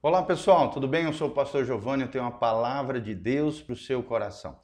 Olá pessoal, tudo bem? Eu sou o pastor Giovanni, eu tenho uma palavra de Deus para o seu coração.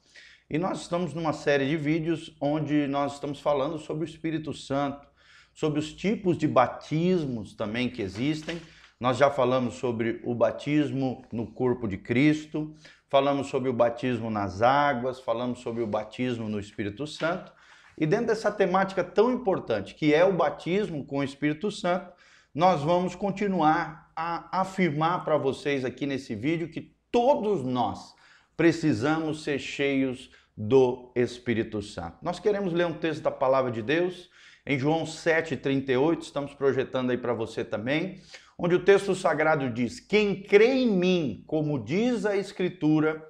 E nós estamos numa série de vídeos onde nós estamos falando sobre o Espírito Santo, sobre os tipos de batismos também que existem. Nós já falamos sobre o batismo no corpo de Cristo, falamos sobre o batismo nas águas, falamos sobre o batismo no Espírito Santo. E dentro dessa temática tão importante que é o batismo com o Espírito Santo, nós vamos continuar a afirmar para vocês aqui nesse vídeo que todos nós precisamos ser cheios do Espírito Santo. Nós queremos ler um texto da palavra de Deus em João 7:38, estamos projetando aí para você também, onde o texto sagrado diz: "Quem crê em mim, como diz a escritura,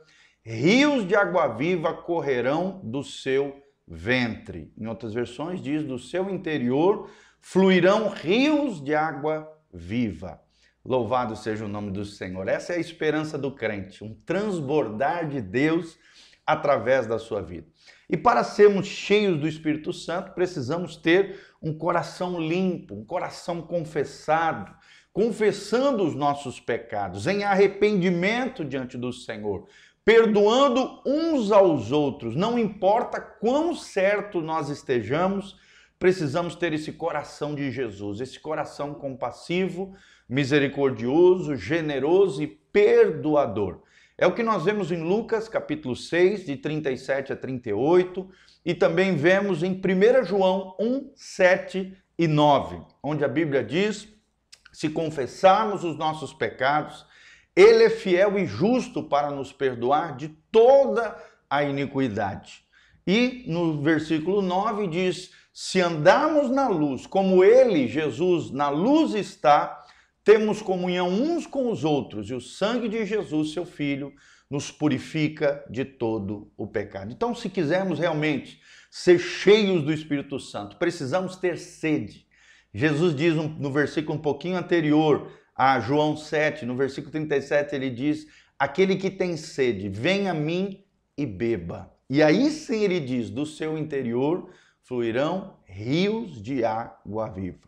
rios de água viva correrão do seu ventre". Em outras versões diz do seu interior fluirão rios de água viva. Louvado seja o nome do Senhor. Essa é a esperança do crente, um transbordar de Deus através da sua vida. E para sermos cheios do Espírito Santo, precisamos ter um coração limpo, um coração confessado, confessando os nossos pecados em arrependimento diante do Senhor, perdoando uns aos outros, não importa quão certo nós estejamos Precisamos ter esse coração de Jesus, esse coração compassivo, misericordioso, generoso e perdoador. É o que nós vemos em Lucas capítulo 6, de 37 a 38, e também vemos em 1 João 1, 7 e 9, onde a Bíblia diz: se confessarmos os nossos pecados, ele é fiel e justo para nos perdoar de toda a iniquidade. E no versículo 9 diz: se andarmos na luz, como ele, Jesus, na luz está, temos comunhão uns com os outros, e o sangue de Jesus, seu filho, nos purifica de todo o pecado. Então, se quisermos realmente ser cheios do Espírito Santo, precisamos ter sede. Jesus diz no versículo um pouquinho anterior a João 7, no versículo 37, ele diz: Aquele que tem sede, venha a mim e beba. E aí sim ele diz: Do seu interior fluirão rios de água viva.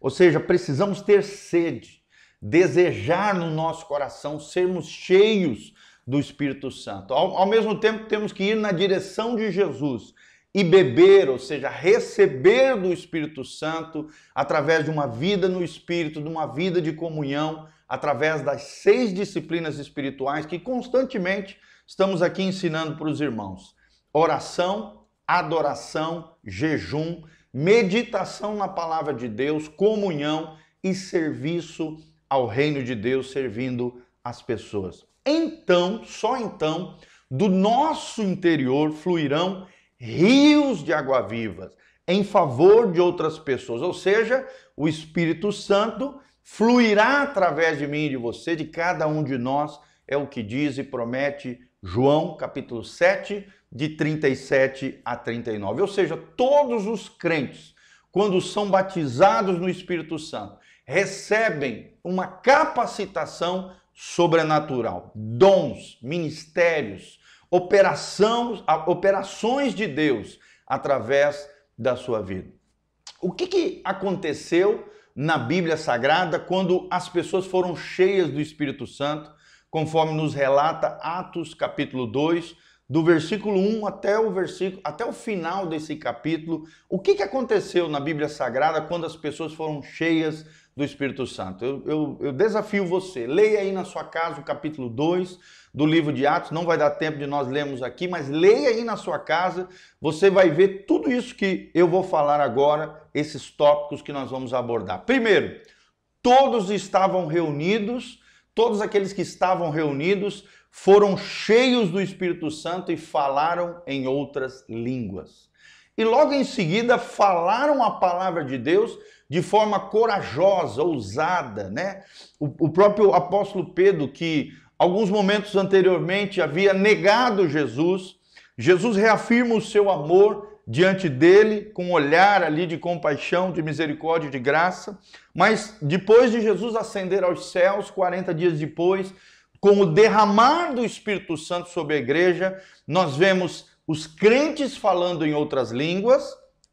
Ou seja, precisamos ter sede, desejar no nosso coração sermos cheios do Espírito Santo. Ao, ao mesmo tempo, temos que ir na direção de Jesus e beber, ou seja, receber do Espírito Santo através de uma vida no Espírito, de uma vida de comunhão, através das seis disciplinas espirituais que constantemente estamos aqui ensinando para os irmãos: oração, adoração, jejum meditação na palavra de Deus, comunhão e serviço ao reino de Deus, servindo as pessoas. Então, só então, do nosso interior fluirão rios de água viva em favor de outras pessoas, ou seja, o Espírito Santo fluirá através de mim e de você, de cada um de nós, é o que diz e promete João capítulo 7, de 37 a 39. Ou seja, todos os crentes, quando são batizados no Espírito Santo, recebem uma capacitação sobrenatural, dons, ministérios, operações, operações de Deus através da sua vida. O que, que aconteceu na Bíblia Sagrada quando as pessoas foram cheias do Espírito Santo, conforme nos relata Atos capítulo 2, do versículo 1 até o versículo até o final desse capítulo, o que, que aconteceu na Bíblia Sagrada quando as pessoas foram cheias do Espírito Santo. Eu, eu, eu, desafio você, leia aí na sua casa o capítulo 2 do livro de Atos, não vai dar tempo de nós lermos aqui, mas leia aí na sua casa, você vai ver tudo isso que eu vou falar agora, esses tópicos que nós vamos abordar. Primeiro, todos estavam reunidos todos aqueles que estavam reunidos foram cheios do Espírito Santo e falaram em outras línguas. E logo em seguida falaram a palavra de Deus de forma corajosa, ousada, né? O, o próprio apóstolo Pedro, que alguns momentos anteriormente havia negado Jesus, Jesus reafirma o seu amor diante dele, com um olhar ali de compaixão, de misericórdia, de graça. Mas depois de Jesus ascender aos céus, 40 dias depois, com o derramar do Espírito Santo sobre a igreja, nós vemos os crentes falando em outras línguas,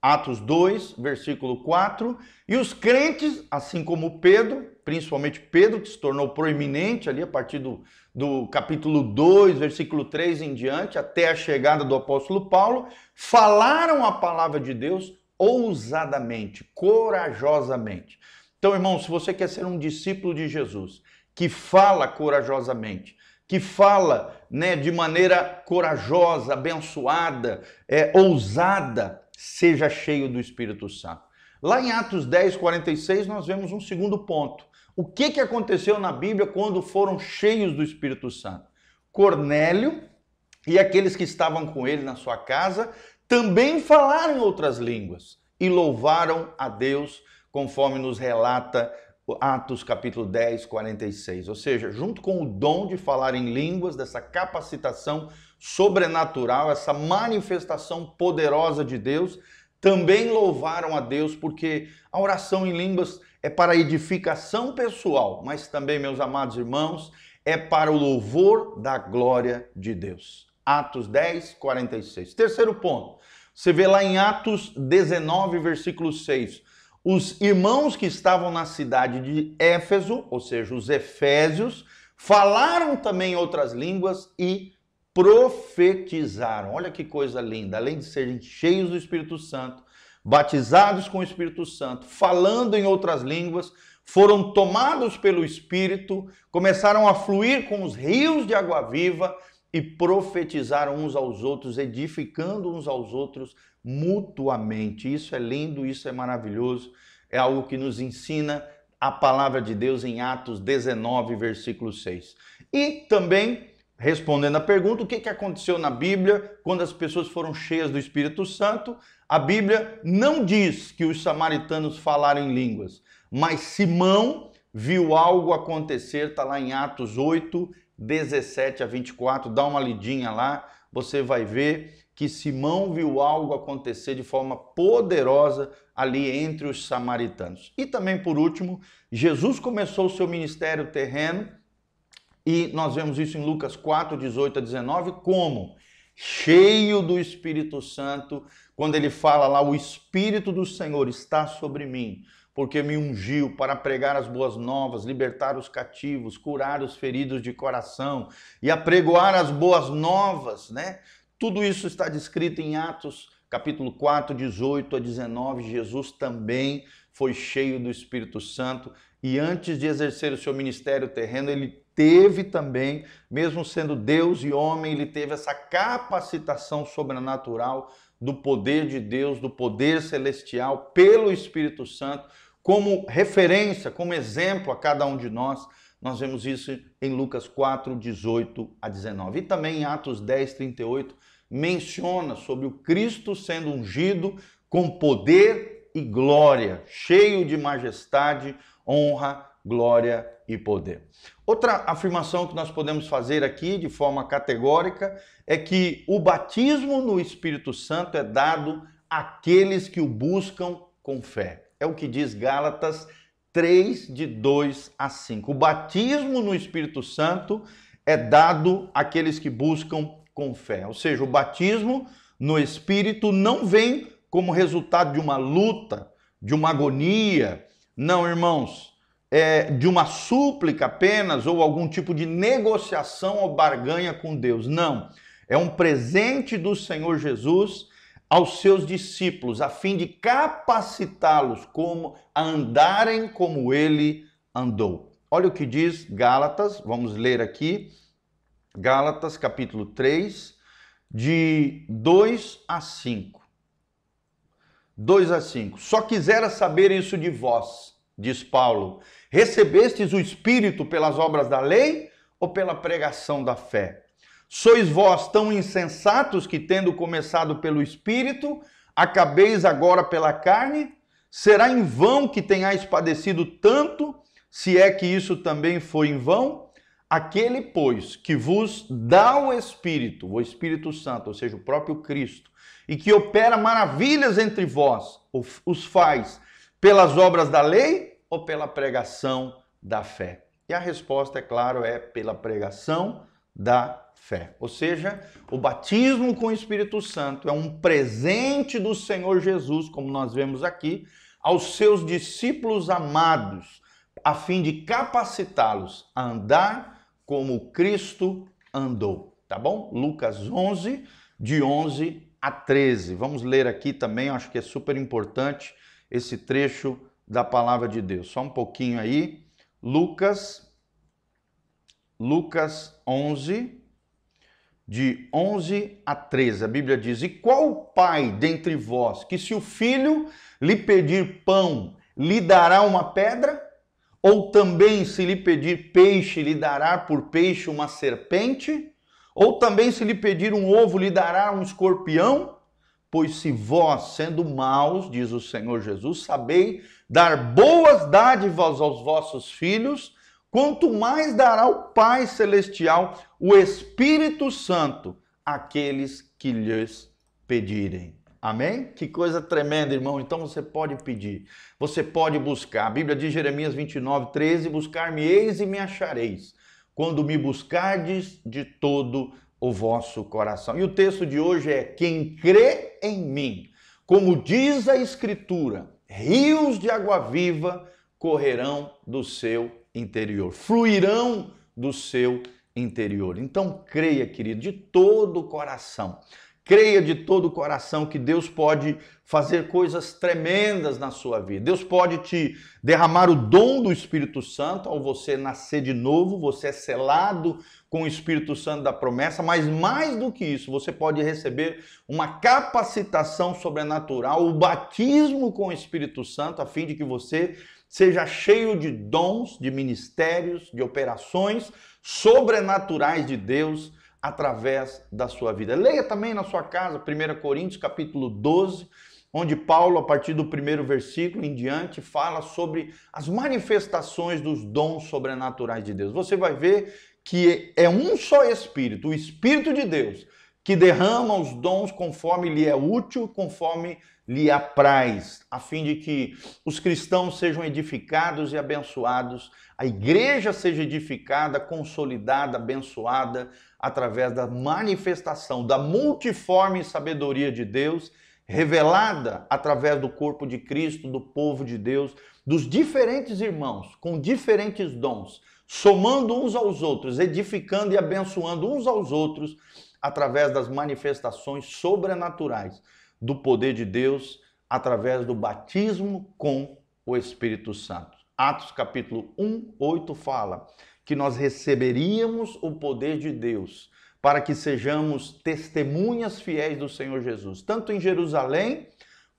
Atos 2, versículo 4. E os crentes, assim como Pedro, principalmente Pedro, que se tornou proeminente ali a partir do, do capítulo 2, versículo 3 em diante, até a chegada do apóstolo Paulo, falaram a palavra de Deus ousadamente, corajosamente. Então, irmão, se você quer ser um discípulo de Jesus, que fala corajosamente, que fala né, de maneira corajosa, abençoada, é, ousada, seja cheio do Espírito Santo. Lá em Atos 10, 46, nós vemos um segundo ponto. O que, que aconteceu na Bíblia quando foram cheios do Espírito Santo? Cornélio e aqueles que estavam com ele na sua casa também falaram outras línguas e louvaram a Deus, conforme nos relata Atos capítulo 10, 46. Ou seja, junto com o dom de falar em línguas, dessa capacitação sobrenatural, essa manifestação poderosa de Deus, também louvaram a Deus, porque a oração em línguas é para edificação pessoal, mas também, meus amados irmãos, é para o louvor da glória de Deus. Atos 10, 46. Terceiro ponto, você vê lá em Atos 19, versículo 6. Os irmãos que estavam na cidade de Éfeso, ou seja, os Efésios, falaram também outras línguas e profetizaram. Olha que coisa linda! Além de serem cheios do Espírito Santo, batizados com o Espírito Santo, falando em outras línguas, foram tomados pelo Espírito, começaram a fluir com os rios de água viva e profetizaram uns aos outros, edificando uns aos outros mutuamente. Isso é lindo, isso é maravilhoso, é algo que nos ensina a palavra de Deus em Atos 19, versículo 6. E também respondendo à pergunta o que, que aconteceu na Bíblia quando as pessoas foram cheias do Espírito Santo, a Bíblia não diz que os samaritanos falaram em línguas, mas Simão viu algo acontecer, está lá em Atos 8, 17 a 24, dá uma lidinha lá, você vai ver que Simão viu algo acontecer de forma poderosa ali entre os samaritanos. E também, por último, Jesus começou o seu ministério terreno e nós vemos isso em Lucas 4, 18 a 19, como cheio do Espírito Santo, quando ele fala lá: O Espírito do Senhor está sobre mim, porque me ungiu para pregar as boas novas, libertar os cativos, curar os feridos de coração e apregoar as boas novas, né? Tudo isso está descrito em Atos, capítulo 4, 18 a 19. Jesus também foi cheio do Espírito Santo e antes de exercer o seu ministério terreno, ele teve também, mesmo sendo Deus e homem, ele teve essa capacitação sobrenatural do poder de Deus, do poder celestial pelo Espírito Santo, como referência, como exemplo a cada um de nós. Nós vemos isso em Lucas 4, 18 a 19. E também em Atos 10, 38, menciona sobre o Cristo sendo ungido com poder e glória, cheio de majestade, honra, glória e poder. Outra afirmação que nós podemos fazer aqui de forma categórica é que o batismo no Espírito Santo é dado àqueles que o buscam com fé. É o que diz Gálatas 3, de 2 a 5. O batismo no Espírito Santo é dado àqueles que buscam com fé. Ou seja, o batismo no Espírito não vem como resultado de uma luta, de uma agonia. Não, irmãos, é, de uma súplica apenas ou algum tipo de negociação ou barganha com Deus. Não. É um presente do Senhor Jesus aos seus discípulos, a fim de capacitá-los como a andarem como ele andou. Olha o que diz Gálatas, vamos ler aqui. Gálatas capítulo 3, de 2 a 5. 2 a 5. Só quisera saber isso de vós, diz Paulo. Recebestes o Espírito pelas obras da lei ou pela pregação da fé? Sois vós tão insensatos que, tendo começado pelo Espírito, acabeis agora pela carne? Será em vão que tenhais padecido tanto, se é que isso também foi em vão? Aquele, pois, que vos dá o Espírito, o Espírito Santo, ou seja, o próprio Cristo, e que opera maravilhas entre vós, os faz pelas obras da lei ou pela pregação da fé? E a resposta, é claro, é pela pregação da fé. Ou seja, o batismo com o Espírito Santo é um presente do Senhor Jesus, como nós vemos aqui, aos seus discípulos amados, a fim de capacitá-los a andar como Cristo andou, tá bom? Lucas 11, de 11 a 13. Vamos ler aqui também, acho que é super importante esse trecho da palavra de Deus. Só um pouquinho aí. Lucas Lucas 11 de 11 a 13. A Bíblia diz: "E qual pai dentre vós que se o filho lhe pedir pão, lhe dará uma pedra?" Ou também, se lhe pedir peixe, lhe dará por peixe uma serpente? Ou também, se lhe pedir um ovo, lhe dará um escorpião? Pois se vós, sendo maus, diz o Senhor Jesus, sabeis dar boas dádivas aos vossos filhos, quanto mais dará o Pai Celestial o Espírito Santo àqueles que lhes pedirem. Amém? Que coisa tremenda, irmão. Então você pode pedir, você pode buscar. A Bíblia diz Jeremias 29, 13: Buscar-me-eis e me achareis, quando me buscardes de todo o vosso coração. E o texto de hoje é: Quem crê em mim, como diz a Escritura, rios de água viva correrão do seu interior, fluirão do seu interior. Então creia, querido, de todo o coração Creia de todo o coração que Deus pode fazer coisas tremendas na sua vida. Deus pode te derramar o dom do Espírito Santo ao você nascer de novo, você é selado com o Espírito Santo da promessa, mas mais do que isso, você pode receber uma capacitação sobrenatural, o batismo com o Espírito Santo, a fim de que você seja cheio de dons, de ministérios, de operações sobrenaturais de Deus através da sua vida. Leia também na sua casa 1 Coríntios capítulo 12, onde Paulo, a partir do primeiro versículo em diante, fala sobre as manifestações dos dons sobrenaturais de Deus. Você vai ver que é um só Espírito, o Espírito de Deus, que derrama os dons conforme lhe é útil, conforme lhe apraz, a fim de que os cristãos sejam edificados e abençoados, a igreja seja edificada, consolidada, abençoada através da manifestação da multiforme sabedoria de Deus, revelada através do corpo de Cristo, do povo de Deus, dos diferentes irmãos com diferentes dons, somando uns aos outros, edificando e abençoando uns aos outros através das manifestações sobrenaturais do poder de Deus, através do batismo com o Espírito Santo. Atos capítulo 1, 8 fala que nós receberíamos o poder de Deus para que sejamos testemunhas fiéis do Senhor Jesus, tanto em Jerusalém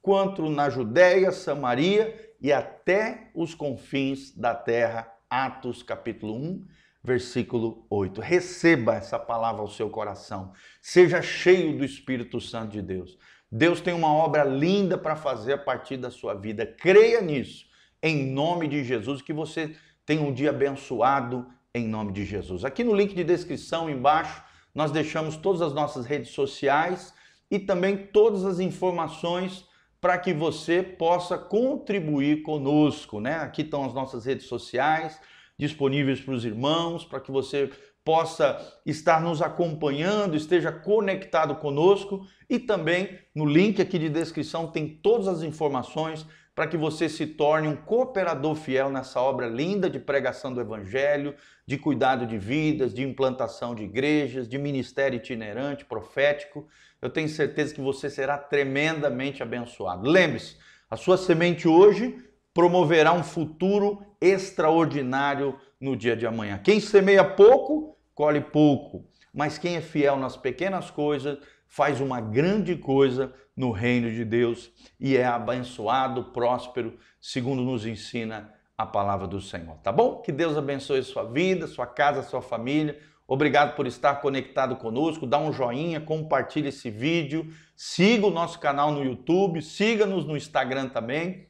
quanto na Judéia, Samaria e até os confins da terra. Atos capítulo 1, versículo 8. Receba essa palavra ao seu coração. Seja cheio do Espírito Santo de Deus. Deus tem uma obra linda para fazer a partir da sua vida. Creia nisso, em nome de Jesus, que você tenha um dia abençoado em nome de Jesus. Aqui no link de descrição embaixo, nós deixamos todas as nossas redes sociais e também todas as informações para que você possa contribuir conosco, né? Aqui estão as nossas redes sociais, disponíveis para os irmãos, para que você possa estar nos acompanhando, esteja conectado conosco e também no link aqui de descrição tem todas as informações para que você se torne um cooperador fiel nessa obra linda de pregação do evangelho, de cuidado de vidas, de implantação de igrejas, de ministério itinerante, profético. Eu tenho certeza que você será tremendamente abençoado. Lembre-se, a sua semente hoje promoverá um futuro extraordinário no dia de amanhã. Quem semeia pouco, colhe pouco. Mas quem é fiel nas pequenas coisas, faz uma grande coisa no reino de Deus e é abençoado, próspero, segundo nos ensina a palavra do Senhor. Tá bom? Que Deus abençoe sua vida, sua casa, sua família. Obrigado por estar conectado conosco. Dá um joinha, compartilhe esse vídeo, siga o nosso canal no YouTube, siga-nos no Instagram também.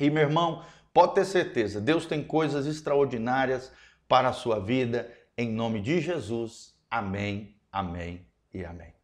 E meu irmão, Pode ter certeza, Deus tem coisas extraordinárias para a sua vida. Em nome de Jesus. Amém, amém e amém.